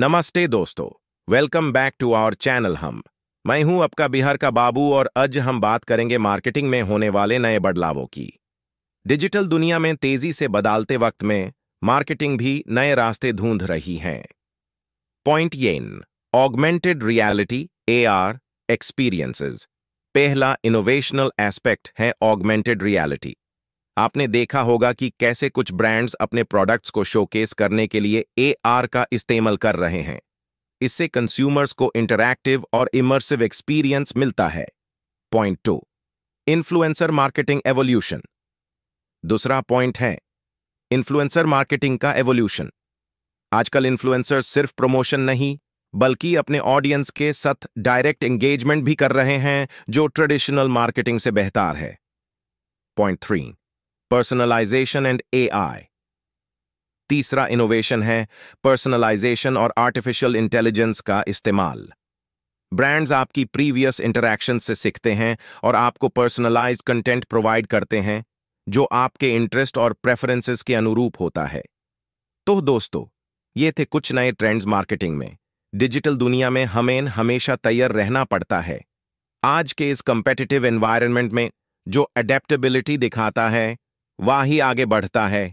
नमस्ते दोस्तों welcome back to our channel हम मैं हूं आपका बिहार का बाबू और आज हम बात करेंगे मार्केटिंग में होने वाले नए बदलावों की डिजिटल दुनिया में तेजी से बदलते वक्त में मार्केटिंग भी नए रास्ते ढूंढ रही है point one augmented reality AR experiences पहला इनोवेशनल एस्पेक्ट है ऑगमेंटेड रियलिटी आपने देखा होगा कि कैसे कुछ ब्रांड्स अपने प्रोडक्ट्स को शोकेस करने के लिए एआर का इस्तेमाल कर रहे हैं इससे कंज्यूमर्स को इंटरैक्टिव और इमर्सिव एक्सपीरियंस मिलता है point two influencer marketing evolution दूसरा पॉइंट है इन्फ्लुएंसर मार्केटिंग का एवोल्यूशन आजकल इन्फ्लुएंसर सिर्फ प्रमोशन नहीं बल्कि अपने ऑडियंस के साथ डायरेक्ट एंगेजमेंट भी कर रहे हैं जो ट्रेडिशनल मार्केटिंग से बेहतर है point three personalization and AI तीसरा इनोवेशन है पर्सनलाइजेशन और आर्टिफिशियल इंटेलिजेंस का इस्तेमाल ब्रांड्स आपकी प्रीवियस इंटरैक्शन से सीखते हैं और आपको पर्सनलाइज कंटेंट प्रोवाइड करते हैं जो आपके इंटरेस्ट और प्रेफरेंसेस के अनुरूप होता है तो दोस्तों ये थे कुछ नए ट्रेंड्स मार्केटिंग में डिजिटल दुनिया में हमें हमेशा तैयार रहना पड़ता है आज के इस कंपेटिटिव एनवायरनमेंट में जो एडेप्टेबिलिटी दिखाता है वह ही आगे बढ़ता है